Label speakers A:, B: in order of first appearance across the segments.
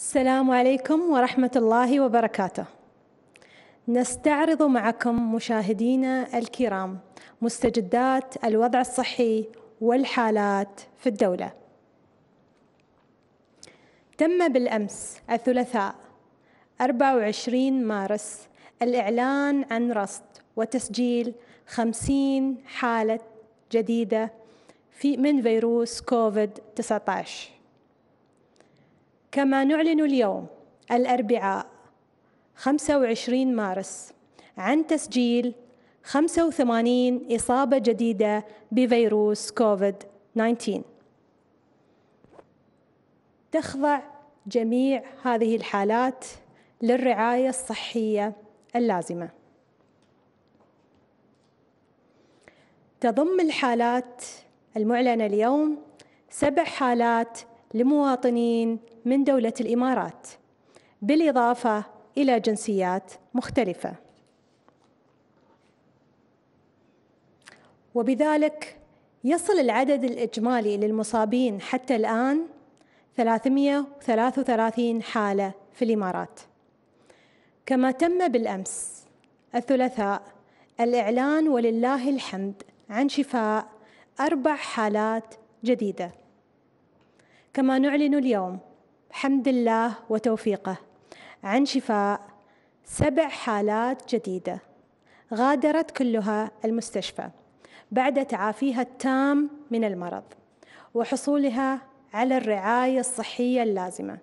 A: السلام عليكم ورحمة الله وبركاته. نستعرض معكم مشاهدينا الكرام مستجدات الوضع الصحي والحالات في الدولة. تم بالأمس الثلاثاء 24 مارس الإعلان عن رصد وتسجيل 50 حالة جديدة في من فيروس كوفيد 19. كما نعلن اليوم الأربعاء 25 مارس عن تسجيل 85 إصابة جديدة بفيروس كوفيد 19 تخضع جميع هذه الحالات للرعاية الصحية اللازمة تضم الحالات المعلنة اليوم سبع حالات لمواطنين من دولة الإمارات بالإضافة إلى جنسيات مختلفة وبذلك يصل العدد الإجمالي للمصابين حتى الآن 333 حالة في الإمارات كما تم بالأمس الثلاثاء الإعلان ولله الحمد عن شفاء أربع حالات جديدة كما نعلن اليوم حمد الله وتوفيقه عن شفاء سبع حالات جديدة غادرت كلها المستشفى بعد تعافيها التام من المرض وحصولها على الرعاية الصحية اللازمة.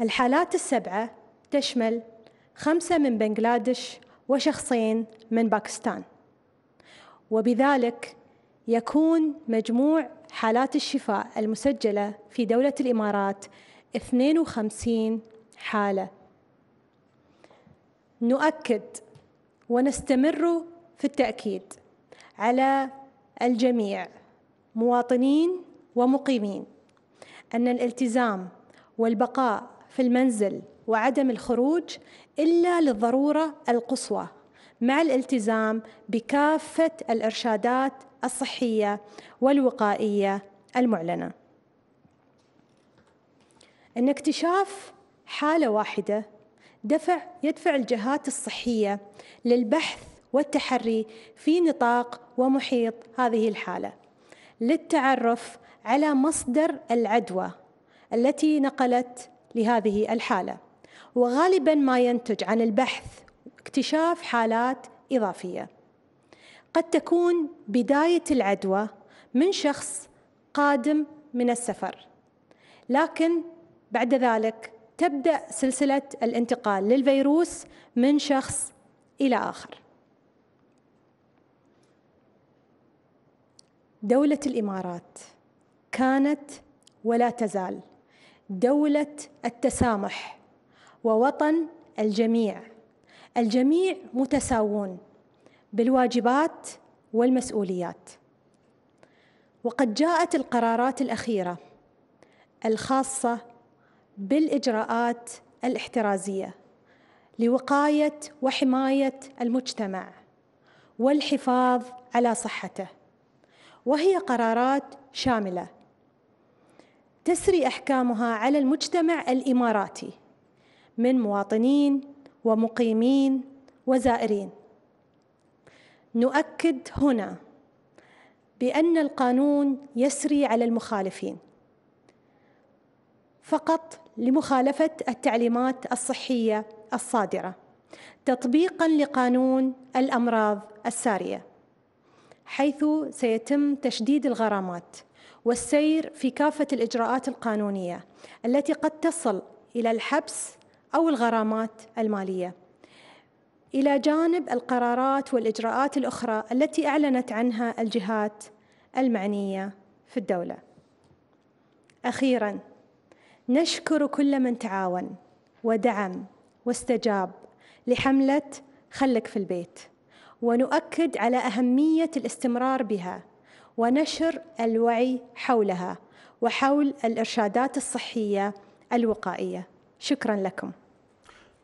A: الحالات السبعة تشمل خمسة من بنغلاديش وشخصين من باكستان وبذلك يكون مجموع حالات الشفاء المسجلة في دولة الإمارات 52 حالة. نؤكد ونستمر في التأكيد على الجميع مواطنين ومقيمين أن الالتزام والبقاء في المنزل وعدم الخروج إلا للضرورة القصوى مع الالتزام بكافة الإرشادات الصحية والوقائية المعلنة. أن اكتشاف حالة واحدة دفع يدفع الجهات الصحية للبحث والتحري في نطاق ومحيط هذه الحالة للتعرف على مصدر العدوى التي نقلت لهذه الحالة وغالبا ما ينتج عن البحث اكتشاف حالات إضافية قد تكون بداية العدوى من شخص قادم من السفر لكن بعد ذلك تبدأ سلسلة الانتقال للفيروس من شخص إلى آخر دولة الإمارات كانت ولا تزال دولة التسامح ووطن الجميع الجميع متساوون بالواجبات والمسؤوليات وقد جاءت القرارات الاخيره الخاصه بالاجراءات الاحترازيه لوقايه وحمايه المجتمع والحفاظ على صحته وهي قرارات شامله تسري احكامها على المجتمع الاماراتي من مواطنين ومقيمين وزائرين نؤكد هنا بأن القانون يسري على المخالفين فقط لمخالفة التعليمات الصحية الصادرة تطبيقا لقانون الأمراض السارية حيث سيتم تشديد الغرامات والسير في كافة الإجراءات القانونية التي قد تصل إلى الحبس أو الغرامات المالية إلى جانب القرارات والإجراءات الأخرى التي أعلنت عنها الجهات المعنية في الدولة. أخيراً، نشكر كل من تعاون ودعم واستجاب لحملة خلك في البيت، ونؤكد على أهمية الاستمرار بها ونشر الوعي حولها وحول الإرشادات الصحية الوقائية. شكراً لكم.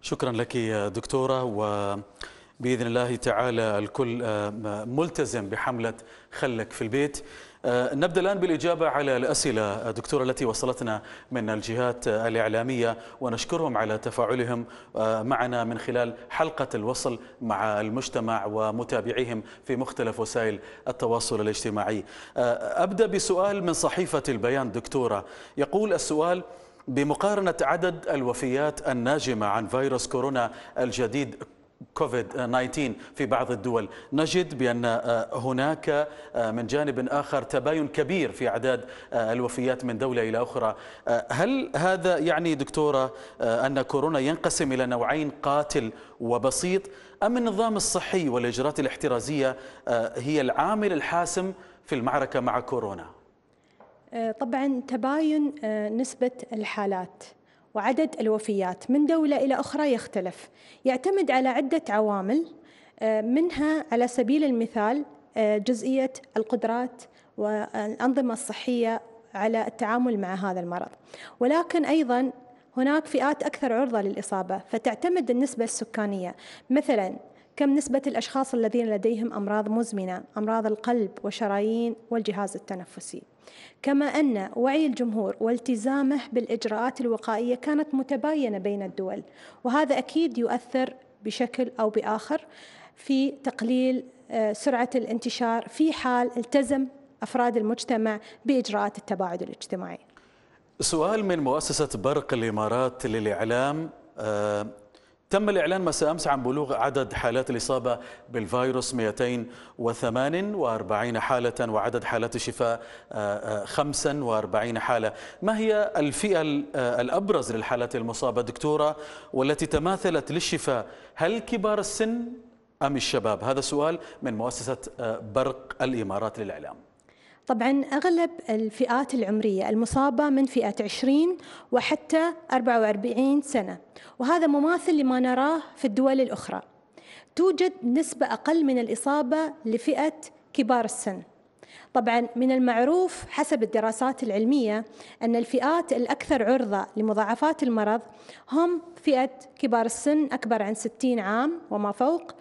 B: شكرا لك دكتورة وبإذن الله تعالى الكل آه، ملتزم بحملة خلك في البيت آه، نبدأ الآن بالإجابة على الأسئلة دكتورة التي وصلتنا من الجهات آه، الإعلامية ونشكرهم على تفاعلهم معنا من خلال حلقة الوصل مع المجتمع ومتابعيهم في مختلف وسائل التواصل الاجتماعي أبدأ بسؤال من صحيفة البيان دكتورة يقول السؤال بمقارنة عدد الوفيات الناجمة عن فيروس كورونا الجديد كوفيد 19 في بعض الدول نجد بأن آه، هناك آه، من جانب آخر تباين كبير في أعداد آه، الوفيات من دولة إلى أخرى هل هذا يعني دكتورة أن كورونا ينقسم إلى نوعين قاتل وبسيط أم النظام الصحي والإجراءات الاحترازية هي العامل الحاسم في المعركة مع كورونا؟
A: آه، طبعا تباين آه، نسبة الحالات وعدد الوفيات من دولة إلى أخرى يختلف يعتمد على عدة عوامل آه، منها على سبيل المثال جزئية القدرات والأنظمة الصحية على التعامل مع هذا المرض ولكن أيضا هناك فئات أكثر عرضة للإصابة فتعتمد النسبة السكانية مثلا كم نسبة الأشخاص الذين لديهم أمراض مزمنة أمراض القلب والشرايين والجهاز التنفسي كما أن وعي الجمهور والتزامه بالإجراءات الوقائية كانت متباينة بين الدول وهذا أكيد يؤثر بشكل أو بآخر في تقليل آه، سرعة الانتشار في حال التزم أفراد المجتمع بإجراءات التباعد الاجتماعي
B: سؤال من مؤسسة برق الإمارات للإعلام آه، تم الإعلان مساء أمس عن بلوغ عدد حالات الإصابة بالفيروس 248 حالة وعدد حالات الشفاء 45 آه، آه، حالة ما هي الفئة آه، الأبرز للحالات المصابة دكتورة والتي تماثلت للشفاء هل كبار السن أم الشباب هذا سؤال من مؤسسة برق الإمارات للإعلام
A: طبعا أغلب الفئات العمرية المصابة من فئة 20 وحتى 44 سنة وهذا مماثل لما نراه في الدول الأخرى توجد نسبة أقل من الإصابة لفئة كبار السن طبعا من المعروف حسب الدراسات العلمية أن الفئات الأكثر عرضة لمضاعفات المرض هم فئة كبار السن أكبر عن 60 عام وما فوق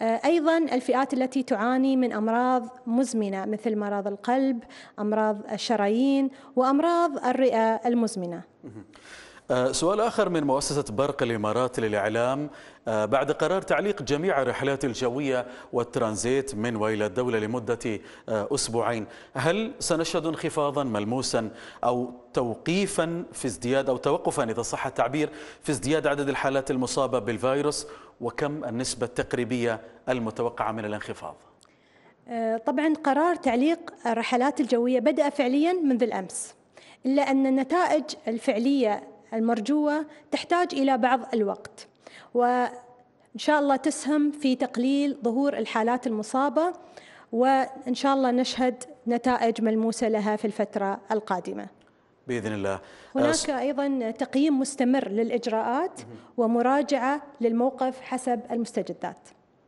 A: آه، أيضا الفئات التي تعاني من أمراض مزمنة مثل مرض القلب أمراض الشرايين وأمراض الرئة المزمنة
B: آه، سؤال آخر من مؤسسة برق الإمارات للإعلام آه، بعد قرار تعليق جميع الرحلات الجوية والترانزيت من وإلى الدولة لمدة آه، أسبوعين هل سنشهد انخفاضا ملموسا أو توقيفا في ازدياد أو توقفا إذا صح التعبير في ازدياد عدد الحالات المصابة بالفيروس وكم النسبة التقريبية المتوقعة من الانخفاض؟
A: طبعا قرار تعليق الرحلات الجوية بدأ فعليا منذ الأمس إلا أن النتائج الفعلية المرجوة تحتاج إلى بعض الوقت وإن شاء الله تسهم في تقليل ظهور الحالات المصابة وإن شاء الله نشهد نتائج ملموسة لها في الفترة القادمة
B: باذن الله هناك
A: ايضا تقييم مستمر للاجراءات ومراجعه للموقف حسب المستجدات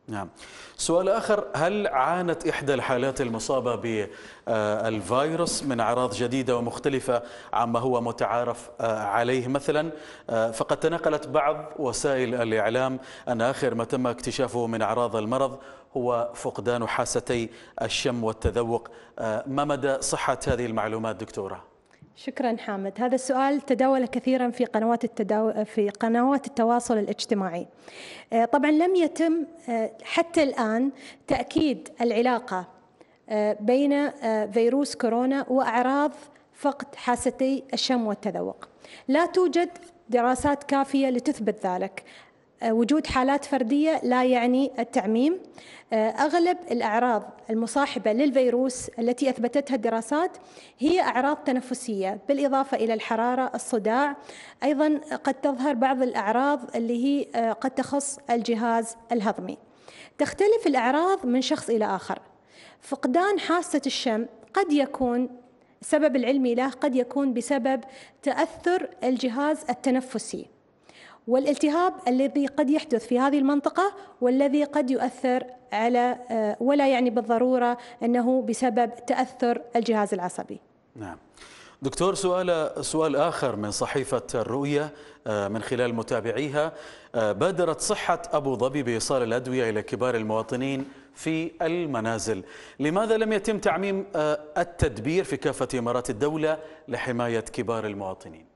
B: نعم سؤال آخر هل عانت إحدى الحالات المصابة بالفيروس من أعراض جديدة ومختلفة عما هو متعارف آه، عليه مثلا آه، فقد تناقلت بعض وسائل الإعلام أن آخر ما تم اكتشافه من أعراض المرض هو فقدان حاستي الشم والتذوق آه، ما مدى صحة هذه المعلومات دكتوره؟
A: شكرا حامد هذا السؤال تداول كثيرا في قنوات التداو... في قنوات التواصل الاجتماعي آه، طبعا لم يتم آه، حتى الان تاكيد العلاقه آه، بين فيروس كورونا واعراض فقد حاستي الشم والتذوق لا توجد دراسات كافيه لتثبت ذلك آه، وجود حالات فردية لا يعني التعميم آه، أغلب الأعراض المصاحبة للفيروس التي أثبتتها الدراسات هي أعراض تنفسية بالإضافة إلى الحرارة الصداع أيضا قد تظهر بعض الأعراض اللي هي آه، قد تخص الجهاز الهضمي تختلف الأعراض من شخص إلى آخر فقدان حاسة الشم قد يكون السبب العلمي له قد يكون بسبب تأثر الجهاز التنفسي والالتهاب الذي قد يحدث في هذه المنطقة والذي قد يؤثر على آه، ولا يعني بالضرورة أنه بسبب تأثر الجهاز العصبي
B: نعم دكتور سؤال سؤال آخر من صحيفة الرؤية آه، من خلال متابعيها آه، بادرت صحة أبو ظبي بإيصال الأدوية إلى كبار المواطنين في المنازل لماذا لم يتم تعميم التدبير في كافة إمارات الدولة لحماية كبار المواطنين؟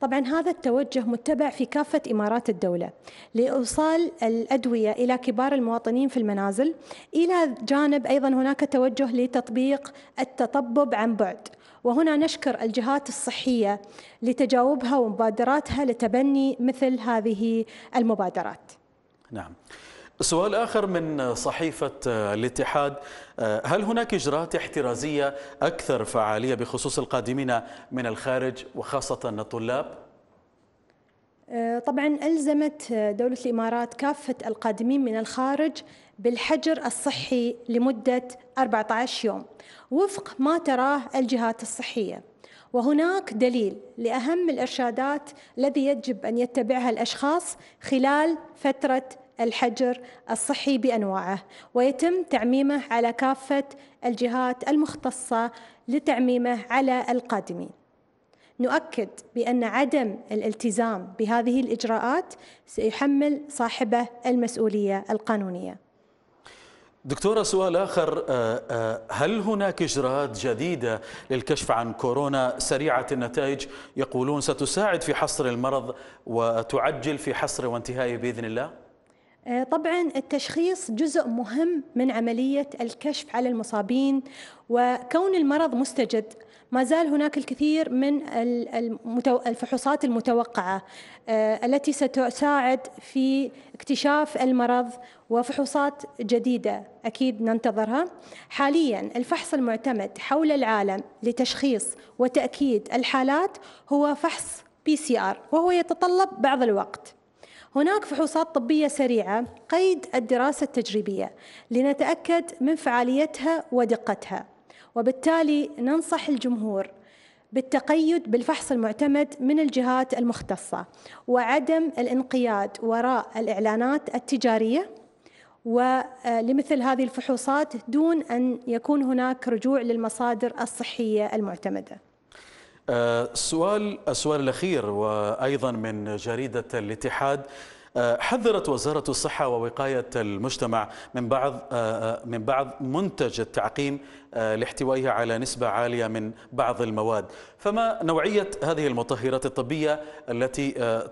A: طبعا هذا التوجه متبع في كافة إمارات الدولة لإوصال الأدوية إلى كبار المواطنين في المنازل إلى جانب أيضا هناك توجه لتطبيق التطبب عن بعد وهنا نشكر الجهات الصحية لتجاوبها ومبادراتها لتبني مثل هذه المبادرات
B: نعم سؤال آخر من صحيفة الاتحاد هل هناك إجراءات احترازية أكثر فعالية بخصوص القادمين من الخارج وخاصة الطلاب؟
A: طبعا ألزمت دولة الإمارات كافة القادمين من الخارج بالحجر الصحي لمدة 14 يوم وفق ما تراه الجهات الصحية وهناك دليل لأهم الإرشادات الذي يجب أن يتبعها الأشخاص خلال فترة الحجر الصحي بانواعه ويتم تعميمه على كافه الجهات المختصه لتعميمه على القادمين نؤكد بان عدم الالتزام بهذه الاجراءات سيحمل صاحبه المسؤوليه القانونيه
B: دكتورة سؤال آخر آه، آه، هل هناك إجراءات جديدة للكشف عن كورونا سريعة النتائج يقولون ستساعد في حصر المرض وتعجل في حصره وانتهائه
A: بإذن الله؟ آه، طبعا التشخيص جزء مهم من عملية الكشف على المصابين وكون المرض مستجد ما زال هناك الكثير من الفحوصات المتوقعة آه، التي ستساعد في اكتشاف المرض وفحوصات جديدة أكيد ننتظرها حاليا الفحص المعتمد حول العالم لتشخيص وتأكيد الحالات هو فحص بي سي آر وهو يتطلب بعض الوقت هناك فحوصات طبية سريعة قيد الدراسة التجريبية لنتأكد من فعاليتها ودقتها وبالتالي ننصح الجمهور بالتقيد بالفحص المعتمد من الجهات المختصة وعدم الانقياد وراء الإعلانات التجارية ولمثل آه، هذه الفحوصات دون أن يكون هناك رجوع للمصادر الصحية المعتمدة
B: السؤال آه، السؤال الأخير وأيضا من جريدة الاتحاد آه، حذرت وزارة الصحة ووقاية المجتمع من بعض آه، من بعض منتج التعقيم لاحتوائها على نسبة عالية من بعض المواد، فما نوعية هذه المطهرات الطبية التي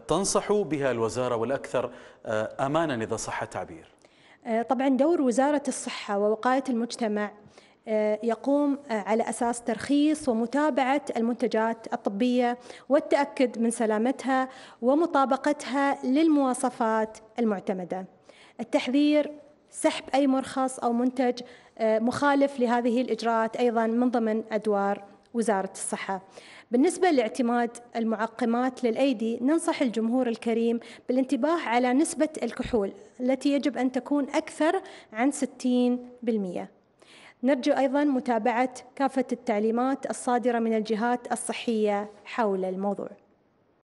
B: تنصح بها الوزارة والأكثر أمانا إذا صح التعبير؟
A: طبعا دور وزارة الصحة ووقاية المجتمع يقوم على اساس ترخيص ومتابعه المنتجات الطبيه والتاكد من سلامتها ومطابقتها للمواصفات المعتمده. التحذير سحب اي مرخص او منتج آه، مخالف لهذه الاجراءات ايضا من ضمن ادوار وزاره الصحه. بالنسبة لاعتماد المعقمات للأيدي ننصح الجمهور الكريم بالانتباه على نسبة الكحول التي يجب أن تكون أكثر عن 60% نرجو أيضا متابعة كافة التعليمات الصادرة من الجهات الصحية حول الموضوع